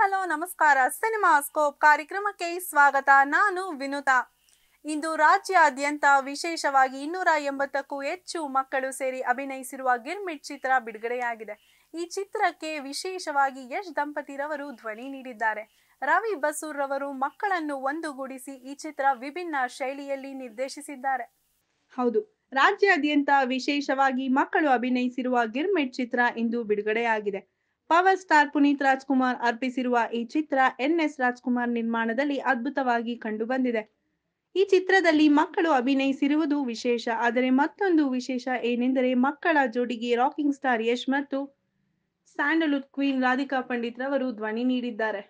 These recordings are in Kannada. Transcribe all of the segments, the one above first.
ಹಲೋ ನಮಸ್ಕಾರ ಸಿನಿಮಾ ಸ್ಕೋಪ್ ಕಾರ್ಯಕ್ರಮಕ್ಕೆ ಸ್ವಾಗತ ನಾನು ವಿನುತಾ ಇಂದು ರಾಜ್ಯಾದ್ಯಂತ ವಿಶೇಷವಾಗಿ ಇನ್ನೂರ ಎಂಬತ್ತಕ್ಕೂ ಹೆಚ್ಚು ಮಕ್ಕಳು ಸೇರಿ ಅಭಿನಯಿಸಿರುವ ಗಿರ್ಮಿಟ್ ಚಿತ್ರ ಬಿಡುಗಡೆಯಾಗಿದೆ ಈ ಚಿತ್ರಕ್ಕೆ ವಿಶೇಷವಾಗಿ ಯಶ್ ದಂಪತಿರವರು ಧ್ವನಿ ನೀಡಿದ್ದಾರೆ ರವಿ ಬಸೂರ್ ರವರು ಮಕ್ಕಳನ್ನು ಒಂದುಗೂಡಿಸಿ ಈ ಚಿತ್ರ ವಿಭಿನ್ನ ಶೈಲಿಯಲ್ಲಿ ನಿರ್ದೇಶಿಸಿದ್ದಾರೆ ಹೌದು ರಾಜ್ಯಾದ್ಯಂತ ವಿಶೇಷವಾಗಿ ಮಕ್ಕಳು ಅಭಿನಯಿಸಿರುವ ಗಿರ್ಮಿಟ್ ಚಿತ್ರ ಇಂದು ಬಿಡುಗಡೆಯಾಗಿದೆ ಪವರ್ ಸ್ಟಾರ್ ಪುನೀತ್ ರಾಜ್ಕುಮಾರ್ ಅರ್ಪಿಸಿರುವ ಈ ಚಿತ್ರ ಎನ್ ಎಸ್ ರಾಜ್ಕುಮಾರ್ ನಿರ್ಮಾಣದಲ್ಲಿ ಅದ್ಭುತವಾಗಿ ಕಂಡುಬಂದಿದೆ ಈ ಚಿತ್ರದಲ್ಲಿ ಮಕ್ಕಳು ಅಭಿನಯಿಸಿರುವುದು ವಿಶೇಷ ಆದರೆ ಮತ್ತೊಂದು ವಿಶೇಷ ಏನೆಂದರೆ ಮಕ್ಕಳ ಜೋಡಿಗೆ ರಾಕಿಂಗ್ ಸ್ಟಾರ್ ಯಶ್ ಮತ್ತು ಸ್ಯಾಂಡಲ್ವುಡ್ ಕ್ವೀನ್ ರಾಧಿಕಾ ಪಂಡಿತ್ ರವರು ಧ್ವನಿ ನೀಡಿದ್ದಾರೆ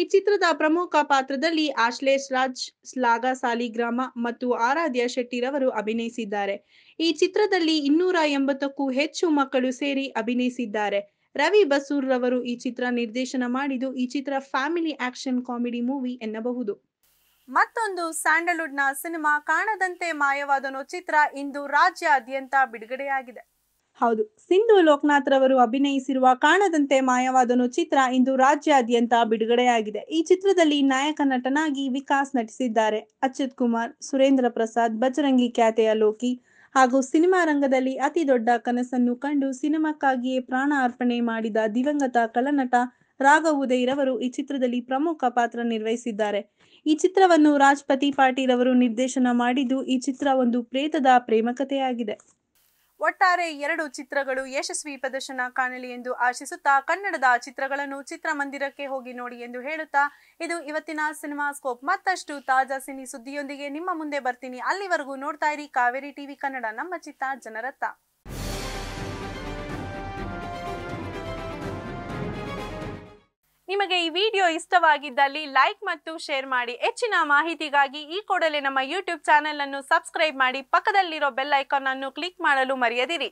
ಈ ಚಿತ್ರದ ಪ್ರಮುಖ ಪಾತ್ರದಲ್ಲಿ ಆಶ್ಲೇಷ್ ರಾಜ್ ಸ್ಲಾಗಾ ಸಾಲಿಗ್ರಾಮ ಮತ್ತು ಆರಾಧ್ಯ ಶೆಟ್ಟಿರವರು ಅಭಿನಯಿಸಿದ್ದಾರೆ ಈ ಚಿತ್ರದಲ್ಲಿ ಇನ್ನೂರ ಎಂಬತ್ತಕ್ಕೂ ಹೆಚ್ಚು ಮಕ್ಕಳು ಸೇರಿ ಅಭಿನಯಿಸಿದ್ದಾರೆ ರವಿ ಬಸೂರ್ ರವರು ಈ ಚಿತ್ರ ನಿರ್ದೇಶನ ಮಾಡಿದ್ದು ಈ ಚಿತ್ರ ಫ್ಯಾಮಿಲಿ ಆಕ್ಷನ್ ಕಾಮಿಡಿ ಮೂವಿ ಎನ್ನಬಹುದು ಮತ್ತೊಂದು ನ ಸಿನಿಮಾ ಕಾಣದಂತೆ ಮಾಯವಾದನೋ ಚಿತ್ರ ಇಂದು ರಾಜ್ಯಾದ್ಯಂತ ಬಿಡುಗಡೆಯಾಗಿದೆ ಹೌದು ಸಿಂಧು ಲೋಕನಾಥ್ ರವರು ಅಭಿನಯಿಸಿರುವ ಕಾಣದಂತೆ ಮಾಯವಾದನು ಚಿತ್ರ ಇಂದು ರಾಜ್ಯಾದ್ಯಂತ ಬಿಡುಗಡೆಯಾಗಿದೆ ಈ ಚಿತ್ರದಲ್ಲಿ ನಾಯಕ ನಟನಾಗಿ ವಿಕಾಸ್ ನಟಿಸಿದ್ದಾರೆ ಅಚ್ಯುತ್ ಕುಮಾರ್ ಸುರೇಂದ್ರ ಪ್ರಸಾದ್ ಬಜರಂಗಿ ಖ್ಯಾತೆಯ ಲೋಕಿ ಹಾಗೂ ಸಿನಿಮಾ ರಂಗದಲ್ಲಿ ಅತಿ ದೊಡ್ಡ ಕನಸನ್ನು ಕಂಡು ಸಿನಿಮಾಕ್ಕಾಗಿಯೇ ಪ್ರಾಣ ಅರ್ಪಣೆ ಮಾಡಿದ ದಿವಂಗತ ಕಲನಟ ರಾಘವ್ ರವರು ಈ ಚಿತ್ರದಲ್ಲಿ ಪ್ರಮುಖ ಪಾತ್ರ ನಿರ್ವಹಿಸಿದ್ದಾರೆ ಈ ಚಿತ್ರವನ್ನು ರಾಜ್ಪತಿ ಪಾಟೀಲ್ ಅವರು ನಿರ್ದೇಶನ ಮಾಡಿದ್ದು ಈ ಚಿತ್ರ ಒಂದು ಪ್ರೇತದ ಕಥೆಯಾಗಿದೆ ಒಟ್ಟಾರೆ ಎರಡು ಚಿತ್ರಗಳು ಯಶಸ್ವಿ ಪ್ರದರ್ಶನ ಕಾಣಲಿ ಎಂದು ಆಶಿಸುತ್ತಾ ಕನ್ನಡದ ಚಿತ್ರಗಳನ್ನು ಚಿತ್ರಮಂದಿರಕ್ಕೆ ಹೋಗಿ ನೋಡಿ ಎಂದು ಹೇಳುತ್ತಾ ಇದು ಇವತ್ತಿನ ಸಿನಿಮಾ ಸ್ಕೋಪ್ ಮತ್ತಷ್ಟು ತಾಜಾ ಸಿನಿ ಸುದ್ದಿಯೊಂದಿಗೆ ನಿಮ್ಮ ಮುಂದೆ ಬರ್ತೀನಿ ಅಲ್ಲಿವರೆಗೂ ನೋಡ್ತಾ ಇರಿ ಕಾವೇರಿ ಟಿವಿ ಕನ್ನಡ ನಮ್ಮ ಚಿತ್ತ ಜನರತ್ತ ನಿಮಗೆ ಈ ವಿಡಿಯೋ ಇಷ್ಟವಾಗಿದ್ದಲ್ಲಿ ಲೈಕ್ ಮತ್ತು ಶೇರ್ ಮಾಡಿ ಹೆಚ್ಚಿನ ಮಾಹಿತಿಗಾಗಿ ಈ ಕೂಡಲೇ ನಮ್ಮ ಯೂಟ್ಯೂಬ್ ಚಾನೆಲ್ ಅನ್ನು ಸಬ್ಸ್ಕ್ರೈಬ್ ಮಾಡಿ ಪಕ್ಕದಲ್ಲಿರೋ ಬೆಲ್ ಐಕಾನ್ ಅನ್ನು ಕ್ಲಿಕ್ ಮಾಡಲು ಮರೆಯದಿರಿ